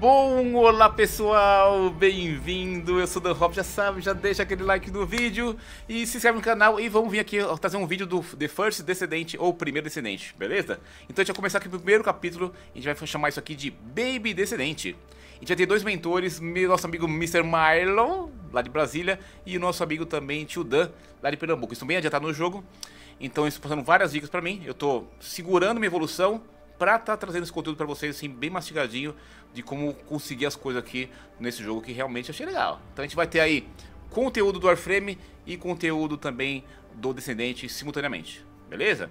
Bom, olá pessoal, bem-vindo, eu sou o Dan Rob, já sabe, já deixa aquele like no vídeo e se inscreve no canal e vamos vir aqui trazer um vídeo do The First Descendente ou Primeiro Descendente, beleza? Então a gente vai começar aqui o primeiro capítulo, a gente vai chamar isso aqui de Baby Descendente. A gente vai ter dois mentores, nosso amigo Mr. Mylon lá de Brasília, e o nosso amigo também, Tio Dan, lá de Pernambuco. Isso bem adiantado tá no jogo, então isso tá passando várias dicas pra mim, eu tô segurando minha evolução, pra estar tá trazendo esse conteúdo pra vocês, assim, bem mastigadinho, de como conseguir as coisas aqui nesse jogo que realmente achei legal. Então a gente vai ter aí conteúdo do Warframe e conteúdo também do Descendente simultaneamente, beleza?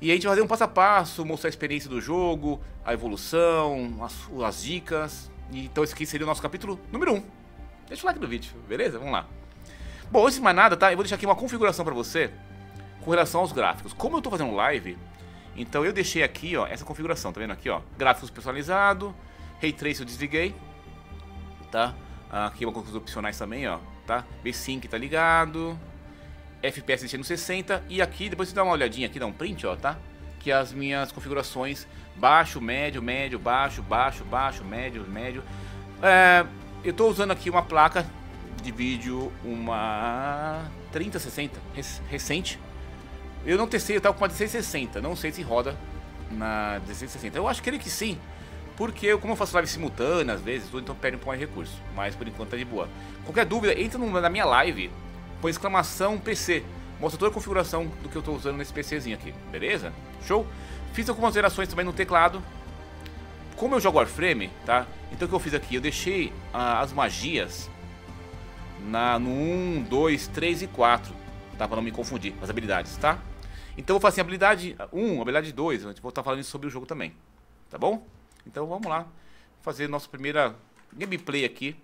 E a gente vai fazer um passo a passo, mostrar a experiência do jogo, a evolução, as, as dicas. Então esse aqui seria o nosso capítulo número 1. Um. Deixa o like no vídeo, beleza? Vamos lá. Bom, antes de mais nada, tá? Eu vou deixar aqui uma configuração pra você com relação aos gráficos. Como eu tô fazendo live, então eu deixei aqui, ó, essa configuração, tá vendo aqui, ó? Gráficos personalizado, Ray Trace eu desliguei, tá? Ah, aqui uma coisa opcionais também, ó, tá? V-Sync tá ligado, FPS deixei no 60 e aqui, depois você dá uma olhadinha aqui, dá um print, ó, tá? Que as minhas configurações, baixo, médio, médio, baixo, baixo, baixo, médio, médio. É, eu tô usando aqui uma placa de vídeo, uma 3060 recente. Eu não testei, eu tava com uma 1660, não sei se roda na 1660. Eu acho que ele que sim, porque como eu faço live simultânea às vezes, então perde um pouco mais de recurso. Mas por enquanto tá de boa. Qualquer dúvida, entra na minha live, põe exclamação PC. Mostra toda a configuração do que eu estou usando nesse PCzinho aqui, beleza? Show? Fiz algumas alterações também no teclado. Como eu jogo Warframe, tá? Então o que eu fiz aqui? Eu deixei ah, as magias na, no 1, 2, 3 e 4, tá? Pra não me confundir, as habilidades, tá? Então eu vou fazer assim, habilidade 1, habilidade 2, a gente vou estar tá falando isso sobre o jogo também, tá bom? Então vamos lá, fazer nossa primeira gameplay aqui.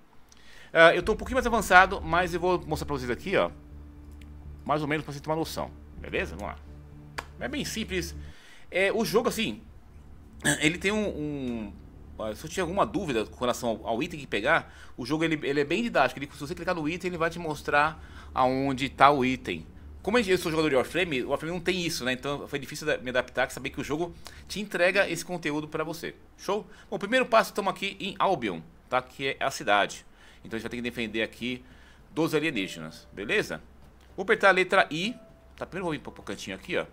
Uh, eu estou um pouquinho mais avançado, mas eu vou mostrar para vocês aqui, ó. Mais ou menos para vocês terem uma noção, beleza? Vamos lá. É bem simples. É, o jogo, assim, ele tem um, um... Se eu tinha alguma dúvida com relação ao, ao item que pegar, o jogo ele, ele é bem didático. Ele, se você clicar no item, ele vai te mostrar aonde está o item como eu sou jogador de Warframe, o Warframe não tem isso, né? Então foi difícil me adaptar, saber que o jogo te entrega uhum. esse conteúdo para você. Show? Bom, primeiro passo, estamos aqui em Albion, tá? Que é a cidade. Então a gente vai ter que defender aqui dos alienígenas, beleza? Vou apertar a letra I, tá? Primeiro vou vir pro cantinho aqui, ó.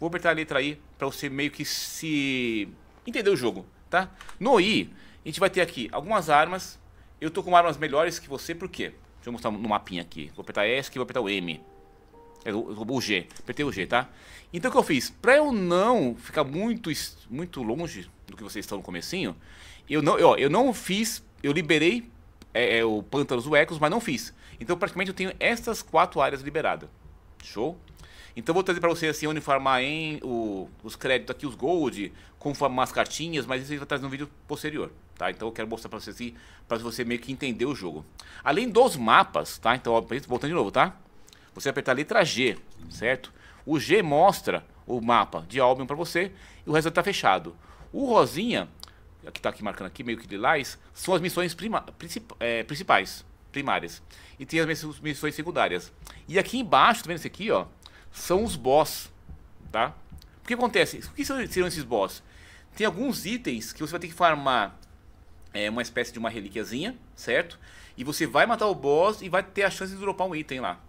Vou apertar a letra I para você meio que se... entender o jogo, tá? No I, a gente vai ter aqui algumas armas. Eu tô com armas melhores que você, por quê? Deixa eu mostrar no mapinha aqui. Vou apertar S, e vou apertar o M roubou é o G, apertei o G, tá? Então o que eu fiz? Pra eu não ficar muito, muito longe do que vocês estão no comecinho, eu não, eu, eu não fiz, eu liberei é, é, o pântanos mas não fiz. Então praticamente eu tenho essas quatro áreas liberadas. Show? Então vou trazer para vocês assim, uniformar em o, os créditos aqui, os gold, conformar as cartinhas, mas isso a gente vai trazer no vídeo posterior, tá? Então eu quero mostrar para vocês assim, para você meio que entender o jogo. Além dos mapas, tá? Então, voltando de novo, tá? Você apertar a letra G, certo? O G mostra o mapa de Albion para você e o resto está fechado. O rosinha, que está aqui marcando aqui, meio que lilás, são as missões princip, é, principais, primárias. E tem as missões secundárias. E aqui embaixo, tá vendo isso aqui, ó? São os boss, tá? O que acontece? O que serão esses boss? Tem alguns itens que você vai ter que farmar é, uma espécie de uma relíquiazinha, certo? E você vai matar o boss e vai ter a chance de dropar um item lá.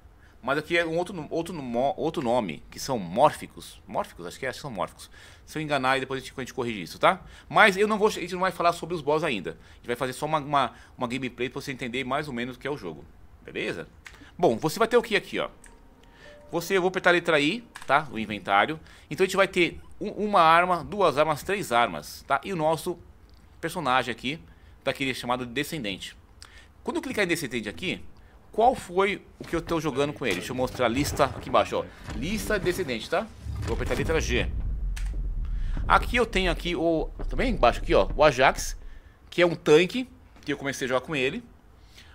Mas aqui é um outro, outro, outro nome, que são mórficos. Mórficos, acho que, é, acho que são mórficos. Se eu enganar, depois a gente, a gente corrige isso, tá? Mas eu não vou, a gente não vai falar sobre os boss ainda. A gente vai fazer só uma, uma, uma gameplay pra você entender mais ou menos o que é o jogo. Beleza? Bom, você vai ter o que aqui, ó? Você, eu vou apertar a letra I, tá? O inventário. Então a gente vai ter um, uma arma, duas armas, três armas, tá? E o nosso personagem aqui, daquele chamado descendente. Quando eu clicar em descendente aqui, qual foi o que eu estou jogando com ele. Deixa eu mostrar a lista aqui embaixo, ó. Lista descendente, tá? Vou apertar a letra G. Aqui eu tenho aqui o... Também tá embaixo aqui, ó. O Ajax, que é um tanque, que eu comecei a jogar com ele.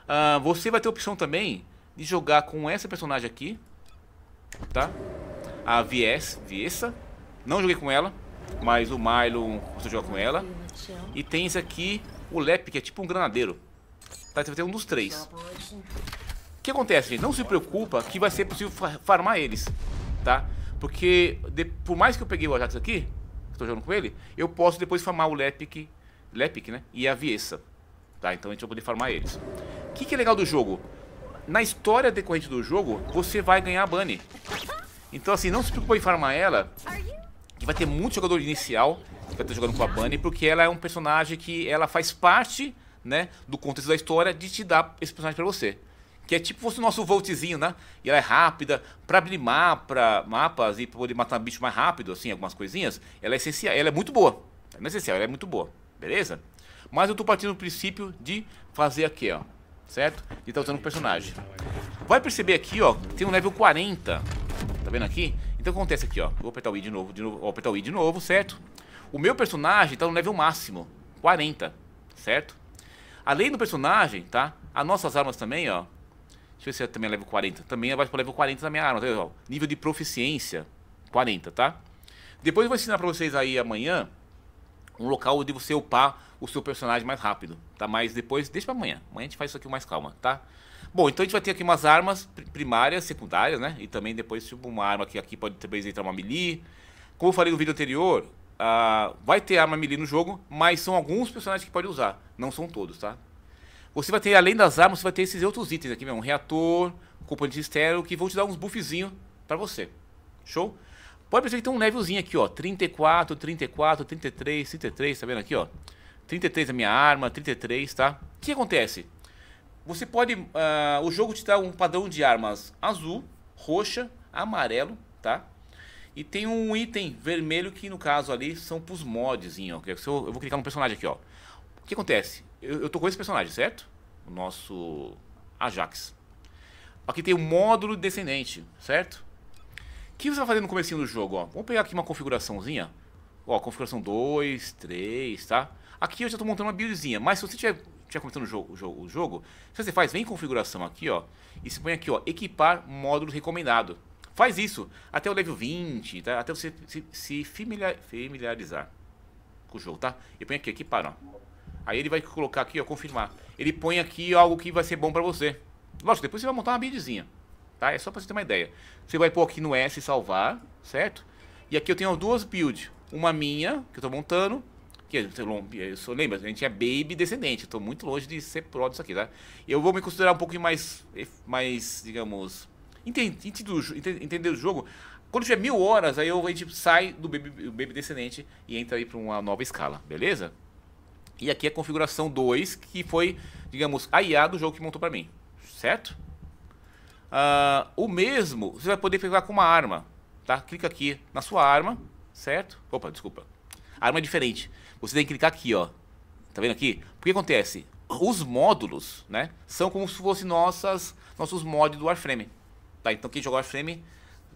Uh, você vai ter a opção também de jogar com essa personagem aqui, tá? A Vies, Não joguei com ela, mas o Milo você joga com ela. E tem esse aqui, o Lep, que é tipo um granadeiro. Tá, você vai ter um dos três que acontece, gente? Não se preocupa que vai ser possível farmar eles, tá? Porque de, por mais que eu peguei o Ajax aqui, que estou jogando com ele, eu posso depois farmar o Lepic, Lepic né? E a Viessa, tá? Então a gente vai poder farmar eles. O que, que é legal do jogo? Na história decorrente do jogo, você vai ganhar a Bunny. Então assim, não se preocupa em farmar ela, que vai ter muito jogador inicial que vai estar jogando com a Bunny, porque ela é um personagem que ela faz parte, né, do contexto da história de te dar esse personagem para você que é tipo fosse o nosso voltzinho, né? E ela é rápida para abrir mapa, mapas e poder matar bicho mais rápido, assim, algumas coisinhas. Ela é essencial, ela é muito boa. Ela é essencial, ela é muito boa, beleza? Mas eu tô partindo do princípio de fazer aqui, ó, certo? E tá usando o personagem. Vai perceber aqui, ó, tem um level 40, tá vendo aqui? Então acontece aqui, ó, vou apertar o I de novo, de novo, vou apertar o I de novo, certo? O meu personagem tá no level máximo, 40, certo? Além do personagem, tá? As nossas armas também, ó, Deixa eu ver se é também é level 40. Também vai para level 40 da minha arma, tá Nível de proficiência 40, tá? Depois eu vou ensinar para vocês aí amanhã um local onde você upar o seu personagem mais rápido, tá? Mas depois, deixa para amanhã. Amanhã a gente faz isso aqui com mais calma, tá? Bom, então a gente vai ter aqui umas armas primárias, secundárias, né? E também depois, tipo, uma arma que aqui pode também entrar uma melee. Como eu falei no vídeo anterior, uh, vai ter arma melee no jogo, mas são alguns personagens que pode usar, não são todos, tá? Você vai ter, além das armas, você vai ter esses outros itens aqui, mesmo, um reator, componente estéreo, que vão te dar uns buffzinhos para você. Show? Pode perceber que tem um levelzinho aqui, ó. 34, 34, 33, 33, tá vendo aqui, ó. 33 a é minha arma, 33, tá? O que acontece? Você pode... Uh, o jogo te dá um padrão de armas azul, roxa, amarelo, tá? E tem um item vermelho que, no caso ali, são pros mods, ó. Eu vou clicar no personagem aqui, ó. O que acontece? eu, eu tô com esse personagem, certo? O nosso Ajax. Aqui tem o módulo descendente, certo? O que você vai tá fazer no começo do jogo, ó? Vamos pegar aqui uma configuraçãozinha. Ó, configuração 2, 3, tá? Aqui eu já estou montando uma buildzinha, mas se você tiver, tiver começando o jogo, o jogo, o jogo, se você faz, vem em configuração aqui, ó, e se põe aqui, ó, equipar módulo recomendado. Faz isso até o level 20, tá? Até você se, se familiar, familiarizar com o jogo, tá? E põe aqui, equipar, ó. Aí ele vai colocar aqui, ó, confirmar. Ele põe aqui algo que vai ser bom para você. Lógico, depois você vai montar uma buildzinha, tá? É só para você ter uma ideia. Você vai pôr aqui no S salvar, certo? E aqui eu tenho duas builds. Uma minha, que eu tô montando, que é, é, eu sou, lembra, a gente é baby descendente, estou muito longe de ser pro disso aqui, tá? Eu vou me considerar um pouco mais, mais digamos, entendido, entender, o jogo. Quando tiver mil horas, aí eu, a gente sai do baby, baby descendente e entra aí para uma nova escala, beleza? E aqui é a configuração 2, que foi, digamos, a IA do jogo que montou para mim, certo? Uh, o mesmo, você vai poder pegar com uma arma, tá? Clica aqui na sua arma, certo? Opa, desculpa. A arma é diferente. Você tem que clicar aqui, ó. Tá vendo aqui? O que acontece? Os módulos, né? São como se fossem nossas, nossos mods do Warframe. Tá? Então quem joga Warframe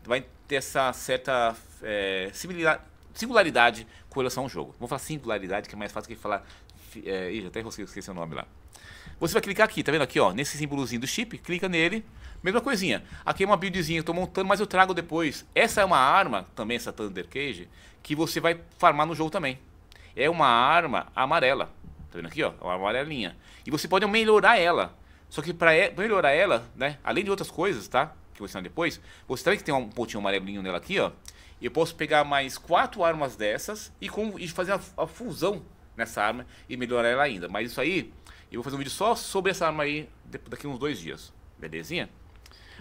vai ter essa certa é, eh, similaridade com relação ao jogo. Vou falar singularidade, que é mais fácil que falar é, ih, até esqueci o nome lá. Você vai clicar aqui, tá vendo aqui, ó, nesse símbolozinho do chip, clica nele, mesma coisinha. Aqui é uma buildzinha, eu tô montando, mas eu trago depois. Essa é uma arma, também essa Thunder Cage, que você vai farmar no jogo também. É uma arma amarela, tá vendo aqui, ó, uma amarelinha. E você pode melhorar ela. Só que pra e, é, melhorar ela, né, além de outras coisas, tá, que eu vou ensinar depois, você também que tem um pontinho amarelinho nela aqui, ó, eu posso pegar mais quatro armas dessas e, com, e fazer a, a fusão nessa arma e melhorar ela ainda. Mas isso aí, eu vou fazer um vídeo só sobre essa arma aí daqui uns dois dias. Belezinha?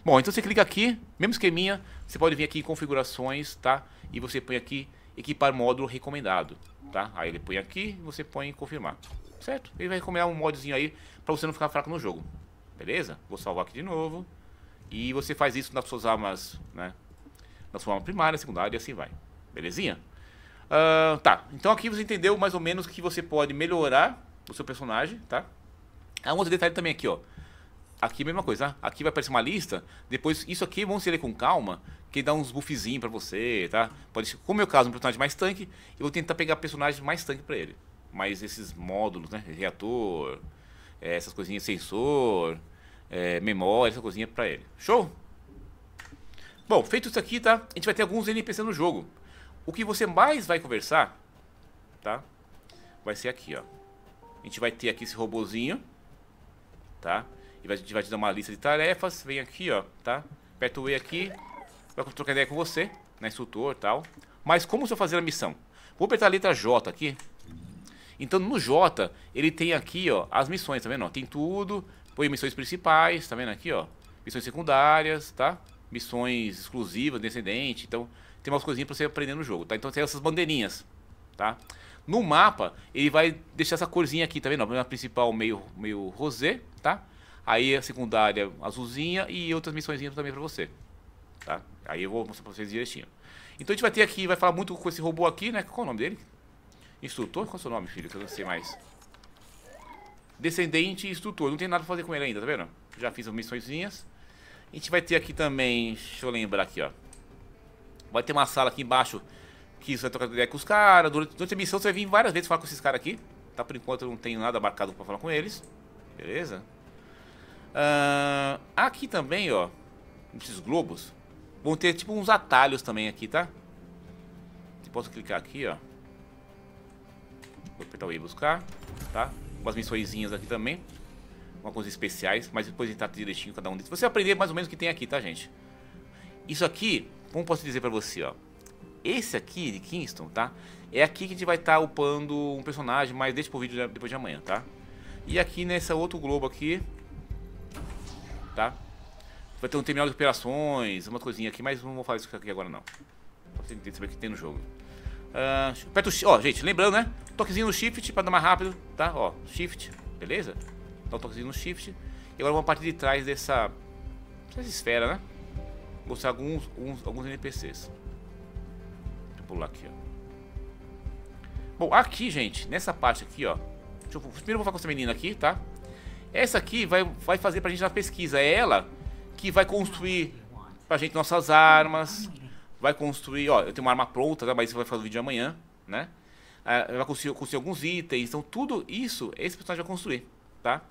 Bom, então você clica aqui, mesmo esqueminha, você pode vir aqui em configurações, tá? E você põe aqui equipar módulo recomendado, tá? Aí ele põe aqui, você põe em confirmar, certo? Ele vai recomendar um modzinho aí pra você não ficar fraco no jogo, beleza? Vou salvar aqui de novo. E você faz isso nas suas armas, né? Na sua arma primária, secundária e assim vai. Belezinha? Uh, tá, então aqui você entendeu mais ou menos que você pode melhorar o seu personagem, tá? Há um outro detalhe também aqui, ó. Aqui a mesma coisa, tá? aqui vai aparecer uma lista, depois isso aqui vamos ler com calma, que dá uns buffzinhos pra você, tá? Pode ser, como é o caso, um personagem mais tanque, eu vou tentar pegar personagem mais tanque pra ele. Mas esses módulos, né? Reator, é, essas coisinhas, sensor, é, memória, essa coisinha pra ele. Show? Bom, feito isso aqui, tá? A gente vai ter alguns NPC no jogo. O que você mais vai conversar, tá? Vai ser aqui, ó. A gente vai ter aqui esse robozinho, tá? E a gente vai te dar uma lista de tarefas. Vem aqui, ó, tá? Aperta o E aqui. Vai trocar ideia com você, né? Instrutor e tal. Mas como você vai fazer a missão? Vou apertar a letra J aqui. Então no J, ele tem aqui, ó, as missões, tá vendo? Ó, tem tudo. Põe missões principais, tá vendo aqui, ó? Missões secundárias, tá? Missões exclusivas, descendente. Então, tem umas coisinhas para você aprender no jogo, tá? Então tem essas bandeirinhas, tá? No mapa, ele vai deixar essa corzinha aqui, tá vendo? A principal meio, meio rosé, tá? Aí a secundária azulzinha e outras missõezinhas também para você, tá? Aí eu vou mostrar para vocês direitinho. Então a gente vai ter aqui, vai falar muito com esse robô aqui, né? Qual é o nome dele? Instrutor? Qual é o seu nome, filho? Que eu não sei mais. Descendente e instrutor. Não tem nada pra fazer com ele ainda, tá vendo? Já fiz as missõezinhas. A gente vai ter aqui também, deixa eu lembrar aqui, ó. Vai ter uma sala aqui embaixo que você vai trocar ideia com os caras. Durante, durante, a missão você vai vir várias vezes falar com esses caras aqui. Tá, por enquanto eu não tenho nada marcado pra falar com eles. Beleza? Uh, aqui também, ó. Esses globos. Vão ter tipo uns atalhos também aqui, tá? posso clicar aqui, ó. Vou apertar o E buscar, tá? Umas missõezinhas aqui também. Uma coisa especiais, mas depois a gente tá direitinho cada um deles. Você vai aprender mais ou menos o que tem aqui, tá, gente? Isso aqui como posso dizer para você, ó. Esse aqui de Kingston, tá? É aqui que a gente vai estar tá upando um personagem, mas deixa pro vídeo depois de amanhã, tá? E aqui nessa outro globo aqui, tá? Vai ter um terminal de operações, uma coisinha aqui, mas não vou falar isso aqui agora não. pra você saber o que tem no jogo. Uh, aperta o ó, gente, lembrando, né? Toquezinho no shift pra dar mais rápido, tá? Ó, shift, beleza? Dá um toquezinho no shift. E agora uma parte de trás dessa, dessa esfera, né? mostrar alguns, alguns, alguns NPCs. Deixa eu pular aqui, ó. Bom, aqui, gente, nessa parte aqui, ó. Deixa eu, primeiro eu vou falar com essa menina aqui, tá? Essa aqui vai, vai fazer pra gente a pesquisa. É ela que vai construir pra gente nossas armas. Vai construir... Ó, eu tenho uma arma pronta, tá? Mas isso vai fazer o vídeo amanhã, né? Ah, vai conseguir, conseguir alguns itens. Então, tudo isso, esse personagem vai construir, tá?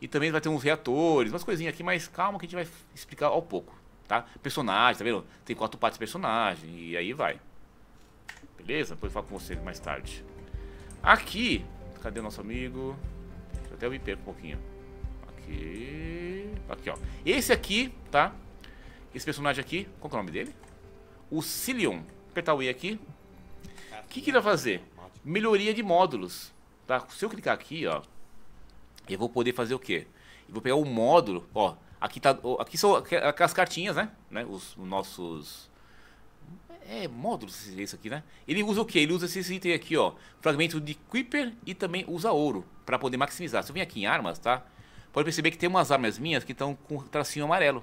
E também vai ter uns reatores, umas coisinhas aqui. Mas calma que a gente vai explicar ao pouco tá? Personagem, tá vendo? Tem quatro partes de personagem e aí vai. Beleza? Depois eu falo com você mais tarde. Aqui, cadê o nosso amigo? até eu até me perco um pouquinho. Aqui, aqui ó. Esse aqui, tá? Esse personagem aqui, qual é o nome dele? O Cilion. Apertar o E aqui. O que, que ele vai fazer? Melhoria de módulos, tá? Se eu clicar aqui, ó, eu vou poder fazer o quê? Eu vou pegar o módulo, ó, Aqui, tá, aqui são aquelas cartinhas, né? né? Os, nossos. É, módulos isso aqui, né? Ele usa o quê? Ele usa esse item aqui, ó. Fragmento de Creeper e também usa ouro para poder maximizar. Se eu vim aqui em armas, tá? Pode perceber que tem umas armas minhas que estão com tracinho amarelo.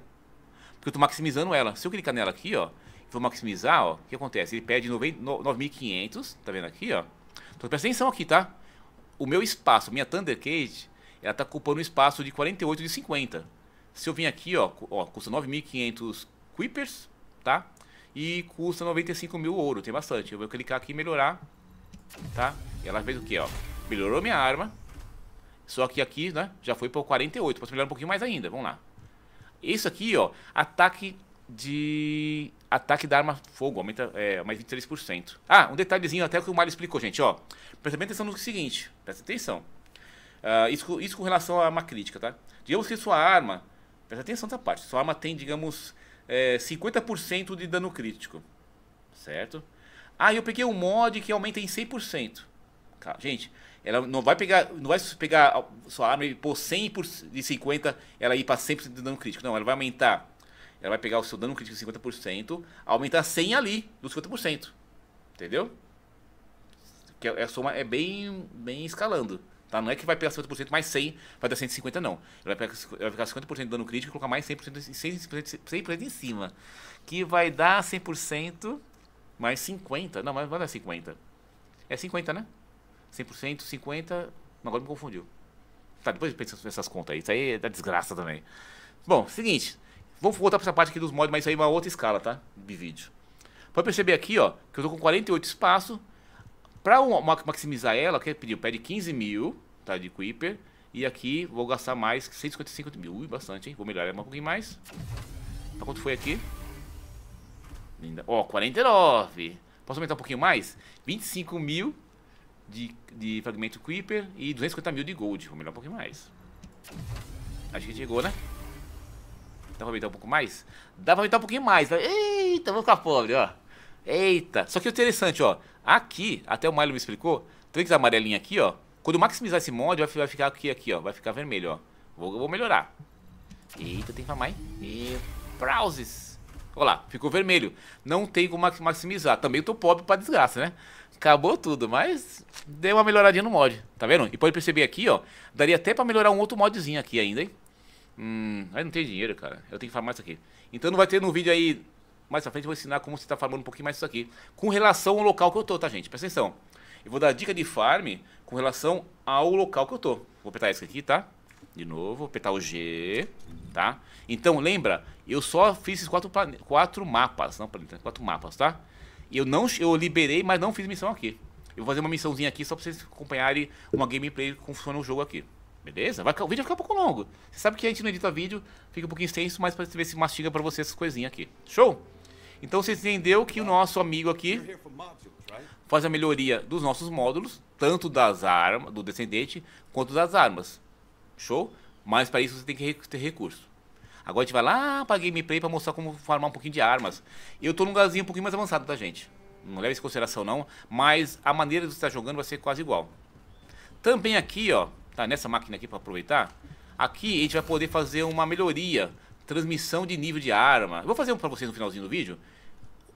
Porque eu tô maximizando ela. Se eu clicar nela aqui, ó, e vou maximizar, ó, o que acontece? Ele pede 9.500, tá vendo aqui, ó? Então presta atenção aqui, tá? O meu espaço, minha Thunder Cage, ela tá ocupando um espaço de 48 de 50. Se eu vim aqui, ó, ó custa 9.500 Quipers, tá? E custa 95 mil ouro, tem bastante. Eu vou clicar aqui em melhorar, tá? E ela fez o que, ó? Melhorou minha arma. Só que aqui, né, já foi para 48. Posso melhorar um pouquinho mais ainda, vamos lá. Isso aqui, ó, ataque de... Ataque da arma fogo, aumenta é, mais 23%. Ah, um detalhezinho até que o Mario explicou, gente, ó. Presta bem atenção no seguinte, presta atenção. Uh, isso, isso com relação à arma crítica, tá? Digamos que sua arma Presta atenção nessa parte. Sua arma tem, digamos, é, 50% de dano crítico. Certo? Ah, eu peguei um mod que aumenta em 100%. Cara, tá, gente, ela não vai pegar, não vai pegar sua arma e pôr 100 de 50, ela ir para 100% de dano crítico. Não, ela vai aumentar. Ela vai pegar o seu dano crítico de 50%, aumentar 100 ali, dos 50%. Entendeu? Que a é, é, soma é bem, bem escalando. Tá? Não é que vai pegar 50% mais 100, vai dar 150, não. Ela vai, pegar, vai ficar 50% de dano crítico e colocar mais 100%, 100%, 100 em cima. Que vai dar 100% mais 50. Não, mas vai dar 50. É 50, né? 100%, 50. Agora me confundiu. Tá, depois pensa nessas contas aí. Isso aí é da desgraça também. Bom, seguinte. Vamos voltar para essa parte aqui dos mods, mas isso aí é uma outra escala, tá? De vídeo. Pode perceber aqui, ó, que eu tô com 48 espaço para maximizar ela, que quero pedir, eu pede 15 mil tá, de Creeper. E aqui vou gastar mais 155 mil. Ui, bastante, hein? Vou melhorar um pouquinho mais. Pra quanto foi aqui? Linda. Ó, oh, 49. Posso aumentar um pouquinho mais? 25 mil de, de fragmento Creeper e 250 mil de gold. Vou melhorar um pouquinho mais. Acho que chegou, né? Dá pra aumentar um pouco mais? Dá pra aumentar um pouquinho mais. Eita, vou ficar pobre, ó. Eita. Só que o interessante, ó. Aqui, até o Milo me explicou, tem que amarelinha aqui, ó. Quando maximizar esse mod, vai ficar aqui, aqui, ó. Vai ficar vermelho, ó. Vou, vou melhorar. Eita, tem mais. E... Browses. Olha lá, ficou vermelho. Não tem como maximizar. Também tô pobre pra desgraça, né? Acabou tudo, mas deu uma melhoradinha no mod. Tá vendo? E pode perceber aqui, ó. Daria até pra melhorar um outro modzinho aqui ainda, hein? Hum, aí não tem dinheiro, cara. Eu tenho que farmar isso aqui. Então não vai ter no vídeo aí mais pra frente eu vou ensinar como você está farmando um pouquinho mais isso aqui. Com relação ao local que eu tô, tá, gente? Presta atenção. Eu vou dar dica de farm com relação ao local que eu tô. Vou apertar esse aqui, tá? De novo, vou apertar o G, tá? Então, lembra, eu só fiz esses quatro, quatro mapas, não quatro mapas, tá? Eu não, eu liberei, mas não fiz missão aqui. Eu vou fazer uma missãozinha aqui só pra vocês acompanharem uma gameplay como funciona o jogo aqui. Beleza? Vai, o vídeo vai ficar um pouco longo. Você sabe que a gente não edita vídeo, fica um pouquinho extenso, mas pra ver se mastiga pra vocês essas coisinhas aqui. Show? Então você entendeu que o nosso amigo aqui faz a melhoria dos nossos módulos, tanto das armas, do descendente, quanto das armas. Show? Mas para isso você tem que ter recurso. Agora a gente vai lá para gameplay para mostrar como farmar um pouquinho de armas. Eu estou num lugarzinho um pouquinho mais avançado, tá gente? Não leve isso em consideração não, mas a maneira de você estar tá jogando vai ser quase igual. Também aqui, ó, tá nessa máquina aqui para aproveitar, aqui a gente vai poder fazer uma melhoria transmissão de nível de arma. vou fazer um para vocês no finalzinho do vídeo,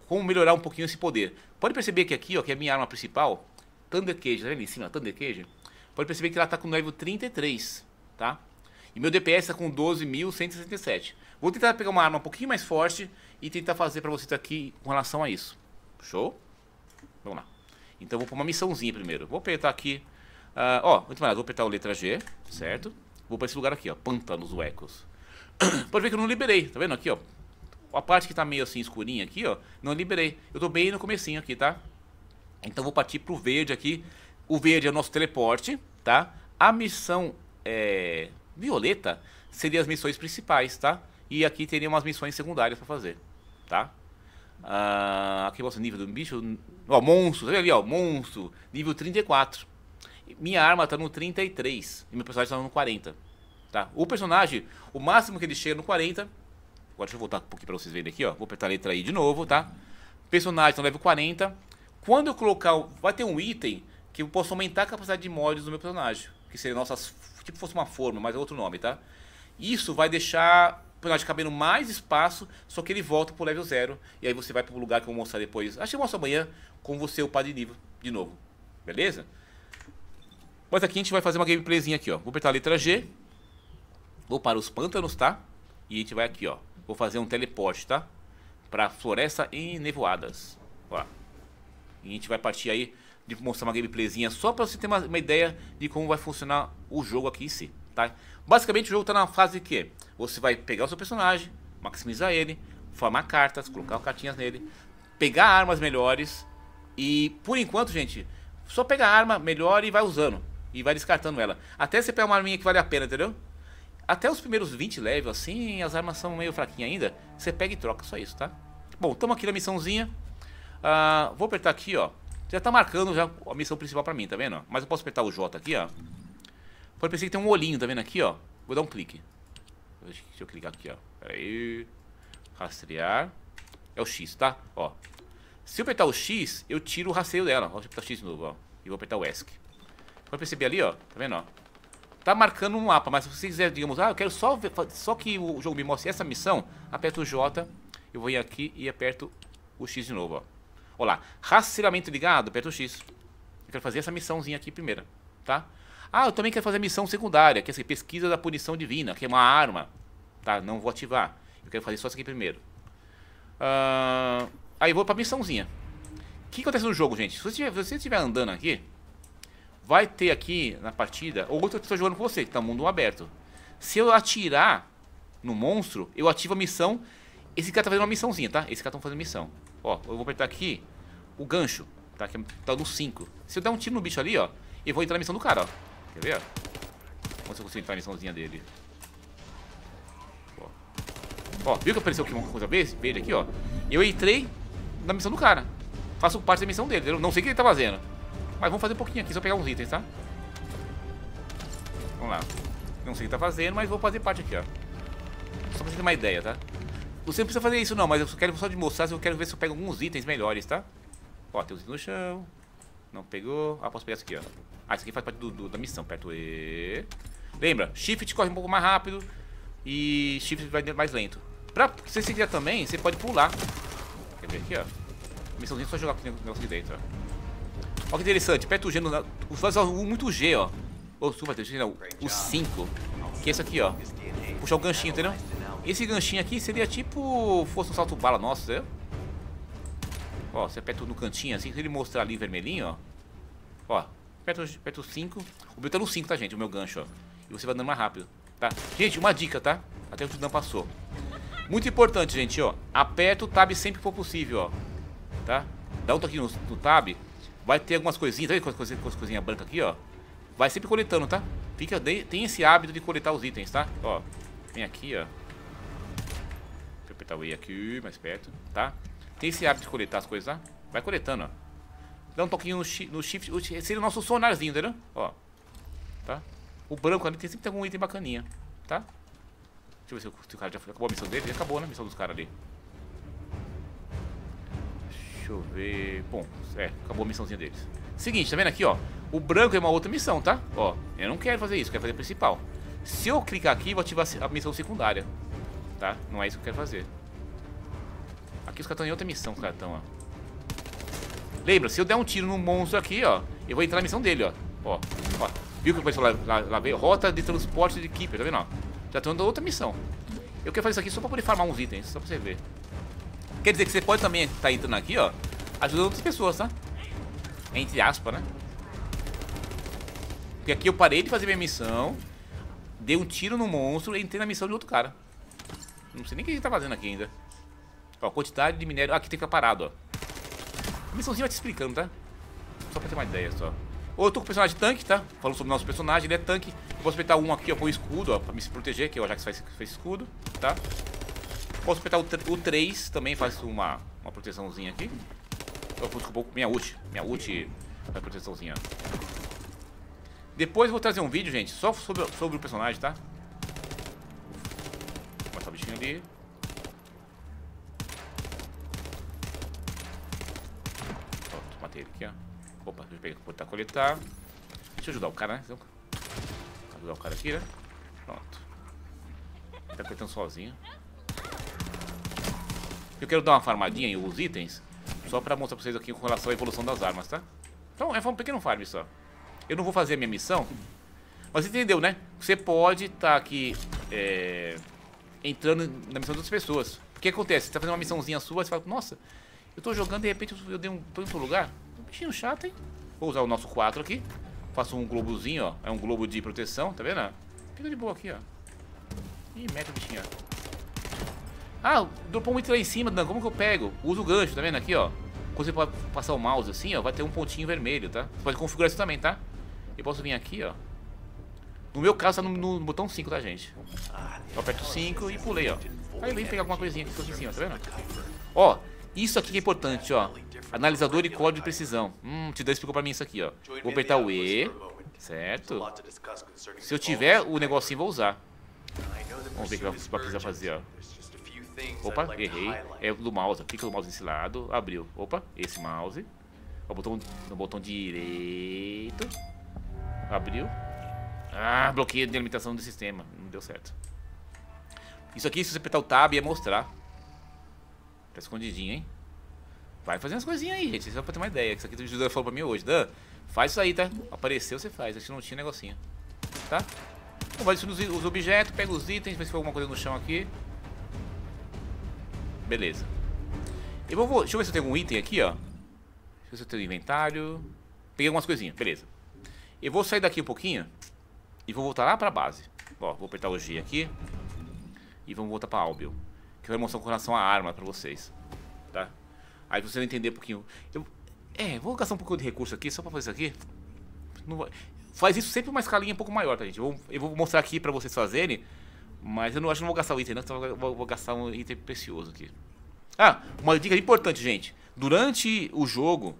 como melhorar um pouquinho esse poder. Pode perceber que aqui, ó, que é a minha arma principal, Thunder Cage, tá vendo em cima, Thunder Cage? Pode perceber que ela tá com level 33, tá? E meu DPS tá com 12.167. Vou tentar pegar uma arma um pouquinho mais forte e tentar fazer pra vocês aqui com relação a isso. Show? Vamos lá. Então vou pra uma missãozinha primeiro. Vou apertar aqui... Uh, ó, muito mais vou apertar o letra G, certo? Vou pra esse lugar aqui, ó, Pântanos Ecos. Pode ver que eu não liberei, tá vendo aqui, ó? A parte que tá meio assim escurinha aqui, ó, não liberei. Eu tô bem no comecinho aqui, tá? Então vou partir pro verde aqui. O verde é o nosso teleporte, tá? A missão é, violeta seria as missões principais, tá? E aqui teria umas missões secundárias pra fazer, tá? Ah, aqui mostra é o nível do bicho. Ó, monstro, tá vendo ali, ó? Monstro, nível 34. Minha arma tá no 33 e meu personagem tá no 40. Tá? O personagem, o máximo que ele chega no 40. Agora deixa eu voltar um pouquinho pra vocês verem aqui, ó. Vou apertar a letra I de novo, tá? Personagem no level 40. Quando eu colocar. Vai ter um item que eu posso aumentar a capacidade de mods do meu personagem. Que seria nossas. Tipo fosse uma forma, mas é outro nome, tá? Isso vai deixar o personagem cabendo mais espaço, só que ele volta pro level 0. E aí você vai pro lugar que eu vou mostrar depois. Acho que eu mostro amanhã com você o de nível de novo. Beleza? Mas aqui a gente vai fazer uma gameplayzinha aqui, ó. Vou apertar a letra G. Vou para os pântanos, tá? E a gente vai aqui, ó. Vou fazer um teleporte, tá? Pra floresta e nevoadas. Ó. E a gente vai partir aí de mostrar uma gameplayzinha só pra você ter uma, uma ideia de como vai funcionar o jogo aqui em si, tá? Basicamente o jogo tá na fase que você vai pegar o seu personagem, maximizar ele, formar cartas, colocar cartinhas nele, pegar armas melhores e por enquanto, gente, só a arma melhor e vai usando e vai descartando ela. Até você pegar uma arminha que vale a pena, entendeu? Até os primeiros 20 levels, assim, as armas são meio fraquinhas ainda. Você pega e troca, só isso, tá? Bom, estamos aqui na missãozinha. Ah, vou apertar aqui, ó. Já tá marcando já a missão principal pra mim, tá vendo? Mas eu posso apertar o J aqui, ó. Pode pensar que tem um olhinho, tá vendo aqui, ó. Vou dar um clique. Deixa eu clicar aqui, ó. Pera aí. Rastrear. É o X, tá? Ó. Se eu apertar o X, eu tiro o rastreio dela. Vou apertar o X de novo, ó. E vou apertar o ESC. Pode perceber ali, ó. Tá vendo, ó? tá marcando um mapa, mas se você quiser, digamos, ah, eu quero só ver, só que o jogo me mostre essa missão, aperto o J, eu vou ir aqui e aperto o X de novo, ó. Olha lá, rastreamento ligado, aperto o X. Eu quero fazer essa missãozinha aqui primeira, tá? Ah, eu também quero fazer a missão secundária, que é assim, pesquisa da punição divina, que é uma arma, tá? Não vou ativar, eu quero fazer só isso aqui primeiro. Ah, aí eu vou pra missãozinha. O que acontece no jogo, gente? Se você estiver andando aqui, vai ter aqui na partida outra pessoa tá jogando com você, que tá mundo aberto. Se eu atirar no monstro, eu ativo a missão. Esse cara tá fazendo uma missãozinha, tá? Esse cara tá fazendo missão. Ó, eu vou apertar aqui o gancho, tá? Que tá no 5. Se eu der um tiro no bicho ali, ó, eu vou entrar na missão do cara, ó. Quer ver, ó? Vamos ver se eu consigo entrar na missãozinha dele. Ó, ó viu que apareceu aqui uma coisa verde aqui, ó? Eu entrei na missão do cara. Faço parte da missão dele, eu não sei o que ele tá fazendo. Mas vamos fazer um pouquinho aqui, só pegar uns itens, tá? Vamos lá. Não sei o que tá fazendo, mas vou fazer parte aqui, ó. Só pra você ter uma ideia, tá? Você não precisa fazer isso não, mas eu quero só de mostrar se eu quero ver se eu pego alguns itens melhores, tá? Ó, tem uns itens no chão. Não pegou. Ah, posso pegar isso aqui, ó. Ah, isso aqui faz parte do, do, da missão, perto E. Lembra, shift corre um pouco mais rápido e shift vai mais lento. Pra você seguir também, você pode pular. Quer ver aqui, ó. A missãozinha é só jogar o negócio aqui dentro, ó. Olha que interessante, aperta o G no... Os fãs usam muito o G, ó. Ou, G, não, o 5. Que é esse aqui, ó. Puxar o ganchinho, entendeu? Esse ganchinho aqui seria tipo... Fosse um salto-bala nosso, entendeu? Ó, você aperta no cantinho assim, se ele mostrar ali vermelhinho, ó. Ó, aperta, aperta o 5. O meu tá no 5, tá, gente? O meu gancho, ó. E você vai andando mais rápido, tá? Gente, uma dica, tá? Até o Tudan passou. Muito importante, gente, ó. Aperta o tab sempre que for possível, ó. Tá? Dá um toque no, no tab Vai ter algumas coisinhas, tá vendo com as coisinhas branca aqui, ó? Vai sempre coletando, tá? Fica, de, tem esse hábito de coletar os itens, tá? Ó, vem aqui, ó. Deixa eu apertar o E aqui, mais perto, tá? Tem esse hábito de coletar as coisas, tá? Vai coletando, ó. Dá um toquinho no, no shift, seria o nosso sonarzinho, entendeu? Ó, tá? O branco ali tem sempre algum item bacaninha, tá? Deixa eu ver se, o cara já acabou a missão dele. Já acabou, né? A missão dos caras ali. Deixa eu ver... Bom, é, acabou a missãozinha deles. Seguinte, tá vendo aqui, ó? O branco é uma outra missão, tá? Ó, eu não quero fazer isso, quero fazer a principal. Se eu clicar aqui, vou ativar a missão secundária. Tá? Não é isso que eu quero fazer. Aqui os caras estão em outra missão, os caras estão, ó. Lembra, se eu der um tiro no monstro aqui, ó, eu vou entrar na missão dele, ó. Ó, ó. Viu que o pessoal lá, lá, lá veio? Rota de transporte de equipe, tá vendo, ó? Já estão em outra missão. Eu quero fazer isso aqui só pra poder farmar uns itens, só pra você ver. Quer dizer que você pode também estar tá entrando aqui, ó, ajudando outras pessoas, tá? Entre aspas, né? Porque aqui eu parei de fazer minha missão, dei um tiro no monstro e entrei na missão de outro cara. Não sei nem o que ele tá fazendo aqui ainda. Ó, quantidade de minério. Ah, aqui tem que ficar parado, ó. A missãozinha vai te explicando, tá? Só pra ter uma ideia, só. Ou eu tô com o personagem tanque, tá? Falando sobre o nosso personagem, ele é tanque. Eu vou apertar um aqui, ó, com escudo, ó, pra me proteger, que o que faz, faz escudo, tá? Posso apertar o, 3 também, faz uma, uma proteçãozinha aqui. Eu vou um pouco minha ult. Minha ult faz proteçãozinha. Depois eu vou trazer um vídeo, gente, só sobre, sobre o personagem, tá? Vou matar o bichinho ali. Pronto, matei ele aqui, ó. Opa, deixa eu pegar, botar coletar. Deixa eu ajudar o cara, né? Vou ajudar o cara aqui, né? Pronto. Ele tá coletando sozinho. Eu quero dar uma farmadinha em os itens, só pra mostrar pra vocês aqui com relação à evolução das armas, tá? Então é um pequeno farm só. Eu não vou fazer a minha missão, mas entendeu, né? Você pode estar tá aqui é, entrando na missão de outras pessoas. O que acontece? Você tá fazendo uma missãozinha sua, você fala, nossa, eu tô jogando de repente eu dei um pra outro lugar. Um bichinho chato, hein? Vou usar o nosso 4 aqui. Faço um globozinho, ó. É um globo de proteção, tá vendo? Fica de boa aqui, ó. E mete o bichinho, ó. Ah, dropou muito lá em cima, Dan, como que eu pego? Usa o gancho, tá vendo aqui, ó. Quando você pode passar o mouse assim, ó, vai ter um pontinho vermelho, tá? Você pode configurar isso também, tá? Eu posso vir aqui, ó. No meu caso, tá no, no botão 5, tá, gente? Eu aperto 5 e pulei, ó. Aí vem pegar alguma coisinha aqui que eu em cima, tá vendo? Ó, isso aqui que é importante, ó. Analisador e código de precisão. Hum, te explicou pra mim isso aqui, ó. Vou apertar o E, certo? Se eu tiver o negocinho, vou usar. Vamos ver o que vai precisar fazer, ó. Opa, errei. É do mouse. Clica no mouse nesse lado. Abriu. Opa, esse mouse. O botão, no botão direito. Abriu. Ah, bloqueio de alimentação do sistema. Não deu certo. Isso aqui, se você apertar o tab, ia mostrar. Tá escondidinho, hein? Vai fazer umas coisinhas aí, gente. Só é pra ter uma ideia. Isso aqui o Judeu falou pra mim hoje. Dan, faz isso aí, tá? Apareceu, você faz. Acho que não tinha negocinho. Tá? Então, vai os, os objetos, pega os itens, vai se foi alguma coisa no chão aqui. Beleza. Eu vou, deixa eu ver se eu tenho algum item aqui, ó. Deixa eu ver se eu tenho inventário. Peguei algumas coisinhas, beleza. Eu vou sair daqui um pouquinho e vou voltar lá pra base. Ó, vou apertar o G aqui. E vamos voltar pra Albion. Que eu vou mostrar com relação à arma pra vocês. Tá? Aí vocês vão entender um pouquinho. Eu, é, vou gastar um pouquinho de recurso aqui só pra fazer isso aqui. Vai... Faz isso sempre uma escalinha um pouco maior, tá, gente? Eu vou, eu vou mostrar aqui pra vocês fazerem mas eu não acho que não vou gastar o item, não, vou, vou gastar um item precioso aqui. Ah, uma dica importante, gente. Durante o jogo,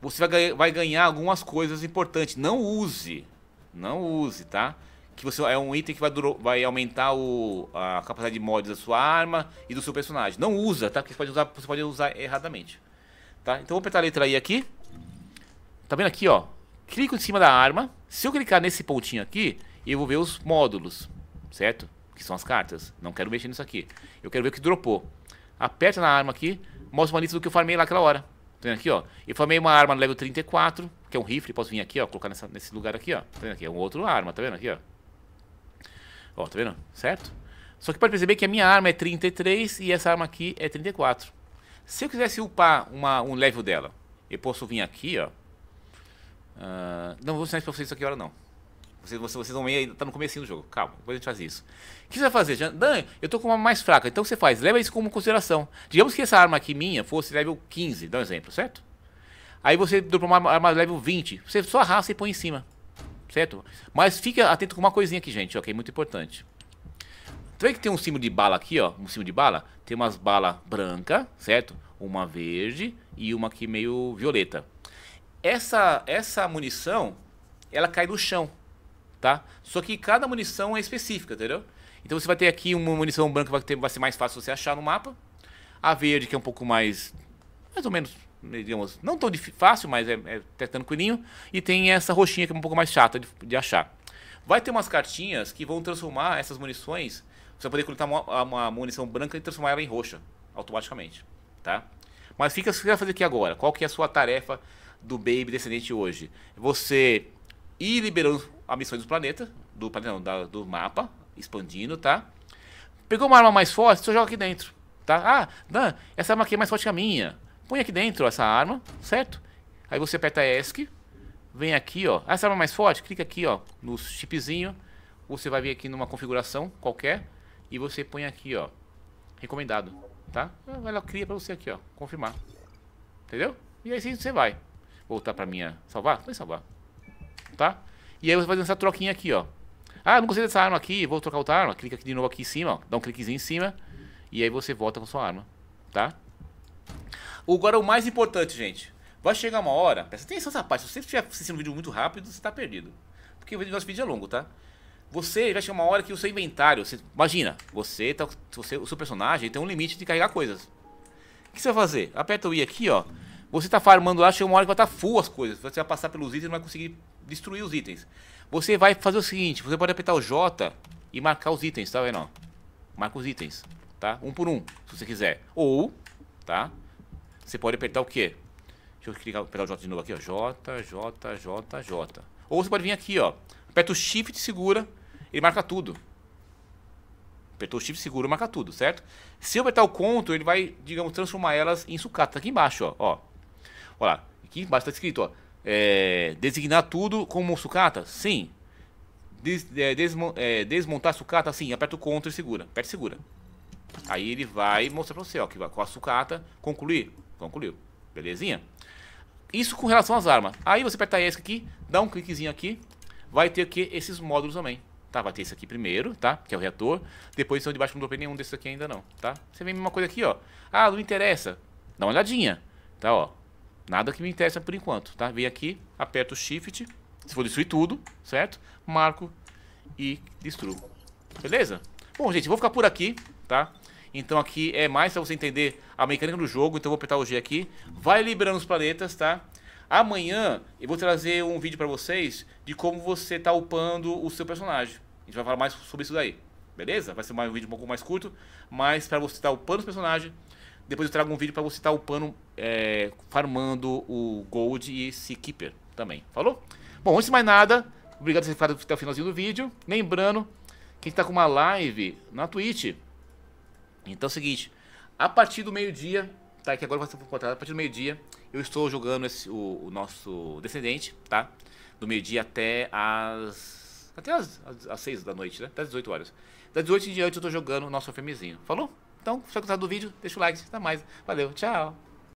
você vai, vai ganhar algumas coisas importantes. Não use. Não use, tá? Que você é um item que vai, vai aumentar o, a capacidade de mods da sua arma e do seu personagem. Não usa, tá? Porque você pode usar, você pode usar erradamente. Tá? Então vou apertar a letra I aqui. Tá vendo aqui, ó? Clico em cima da arma. Se eu clicar nesse pontinho aqui, eu vou ver os módulos, certo? que são as cartas. Não quero mexer nisso aqui. Eu quero ver o que dropou. Aperta na arma aqui, mostra uma lista do que eu farmei lá naquela hora. Tá vendo aqui, ó? Eu farmei uma arma no level 34, que é um rifle. Posso vir aqui, ó, colocar nessa, nesse lugar aqui, ó. Tá vendo aqui? É um outro arma, tá vendo aqui, ó? Ó, tá vendo? Certo? Só que pode perceber que a minha arma é 33 e essa arma aqui é 34. Se eu quisesse upar uma, um level dela, eu posso vir aqui, ó. Uh, não vou ensinar isso pra vocês isso aqui agora não. Vocês, vocês, vocês vão meio ainda, tá no começo do jogo. Calma, depois a gente faz isso. O que você vai fazer? Já, Dan, eu tô com uma mais fraca. Então você faz, leva isso como consideração. Digamos que essa arma aqui minha fosse level 15, dá um exemplo, certo? Aí você dropou uma arma level 20. Você só arrasta e põe em cima. Certo? Mas fica atento com uma coisinha aqui, gente, ok? Muito importante. Tu vê que tem um símbolo de bala aqui, ó. Um símbolo de bala. Tem umas balas branca, certo? Uma verde e uma aqui meio violeta. Essa, essa munição, ela cai no chão tá? Só que cada munição é específica, entendeu? Então você vai ter aqui uma munição branca que vai, ter, vai ser mais fácil você achar no mapa. A verde que é um pouco mais, mais ou menos, digamos, não tão fácil, mas é, é até tranquilinho. E tem essa roxinha que é um pouco mais chata de, de achar. Vai ter umas cartinhas que vão transformar essas munições. Você vai poder coletar uma, uma munição branca e transformar ela em roxa automaticamente, tá? Mas fica o que você vai fazer aqui agora. Qual que é a sua tarefa do Baby Descendente hoje? Você ir liberando a missão do planeta, do planeta não, da, do mapa, expandindo, tá? Pegou uma arma mais forte, você joga aqui dentro, tá? Ah, Dan, essa arma aqui é mais forte que a minha. Põe aqui dentro essa arma, certo? Aí você aperta ESC, vem aqui, ó. Ah, essa arma é mais forte, clica aqui, ó, no chipzinho. Você vai vir aqui numa configuração qualquer e você põe aqui, ó, recomendado, tá? Ela cria pra você aqui, ó, confirmar. Entendeu? E aí sim você vai. Voltar pra minha... Salvar? vai salvar. Tá? E aí você faz essa troquinha aqui, ó. Ah, não gostei dessa arma aqui, vou trocar outra arma. Clica aqui de novo aqui em cima, ó. Dá um cliquezinho em cima. E aí você volta com sua arma, tá? Agora o mais importante, gente. Vai chegar uma hora, presta atenção nessa parte. Se você estiver assistindo um vídeo muito rápido, você está perdido. Porque o nosso vídeo é longo, tá? Você vai chegar uma hora que o seu inventário. Você, imagina, você, tá, você, o seu personagem tem um limite de carregar coisas. O que você vai fazer? Aperta o I aqui, ó. Você está farmando lá, chega uma hora que vai estar tá full as coisas. Você vai passar pelos itens e não vai conseguir destruir os itens. Você vai fazer o seguinte, você pode apertar o J e marcar os itens, tá vendo? Marca os itens, tá? Um por um, se você quiser. Ou, tá? Você pode apertar o quê? Deixa eu clicar, apertar o J de novo aqui, ó. J, J, J, J. Ou você pode vir aqui, ó. Aperta o Shift, segura, ele marca tudo. Apertou o Shift, segura, marca tudo, certo? Se eu apertar o CTRL, ele vai, digamos, transformar elas em sucata. Tá aqui embaixo, ó. Ó, lá. Aqui embaixo tá escrito, ó. É, designar tudo como sucata? Sim. Des, é, desmo, é, desmontar sucata? Sim. Aperta o Ctrl e segura. Aperta e segura. Aí ele vai mostrar para você, ó, que com a sucata, concluir. Concluiu. Belezinha? Isso com relação às armas. Aí você aperta ESC aqui, dá um cliquezinho aqui, vai ter que esses módulos também. Tá, vai ter esse aqui primeiro, tá? Que é o reator. Depois estão debaixo, não dropei nenhum desses aqui ainda não, tá? Você vê a mesma coisa aqui, ó. Ah, não interessa. Dá uma olhadinha, tá, ó. Nada que me interessa por enquanto, tá? Vem aqui, aperto o Shift, se for destruir tudo, certo? Marco e destruo. Beleza? Bom, gente, vou ficar por aqui, tá? Então aqui é mais pra você entender a mecânica do jogo, então eu vou apertar o G aqui. Vai liberando os planetas, tá? Amanhã eu vou trazer um vídeo pra vocês de como você tá upando o seu personagem. A gente vai falar mais sobre isso daí, beleza? Vai ser mais um vídeo um pouco mais curto, mas pra você tá upando os personagens depois eu trago um vídeo para você estar tá upando, é, farmando o Gold e esse Keeper também. Falou? Bom, antes de mais nada, obrigado por ter ficado até o finalzinho do vídeo. Lembrando que a gente tá com uma live na Twitch. Então é o seguinte, a partir do meio-dia, tá? Que agora vai ser contrato, a partir do meio-dia. Eu estou jogando esse, o, o, nosso descendente, tá? Do meio-dia até as. Até as, as, as 6 da noite, né? Até as 18 horas. Das 18 em diante eu estou jogando o nosso FMzinho. Falou? Então, se você gostar do vídeo, deixa o like, até mais. Valeu, tchau.